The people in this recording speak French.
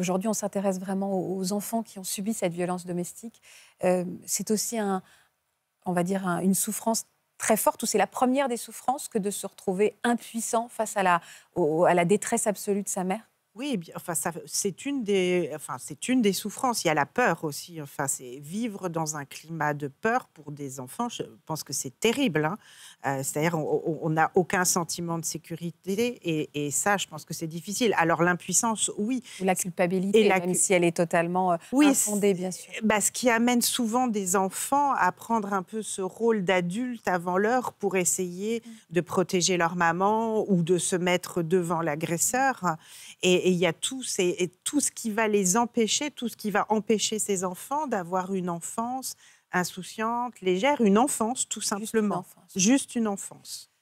Aujourd'hui, on s'intéresse vraiment aux enfants qui ont subi cette violence domestique. Euh, c'est aussi, on va dire, une souffrance très forte, ou c'est la première des souffrances que de se retrouver impuissant face à la détresse absolue de sa mère oui, enfin, c'est une des, enfin, c'est une des souffrances. Il y a la peur aussi. Enfin, c'est vivre dans un climat de peur pour des enfants. Je pense que c'est terrible. Hein. Euh, c'est-à-dire, on n'a aucun sentiment de sécurité, et, ça, je pense que c'est difficile. Alors l'impuissance, oui. la culpabilité, même si elle est totalement euh, oui, bien sûr. Bah, ce qui amène souvent des enfants à prendre un peu ce rôle d'adulte avant l'heure pour essayer mmh. de protéger leur maman ou de se mettre devant l'agresseur. Et, et il y a tout, tout ce qui va les empêcher, tout ce qui va empêcher ces enfants d'avoir une enfance insouciante, légère, une enfance tout simplement. Juste une enfance.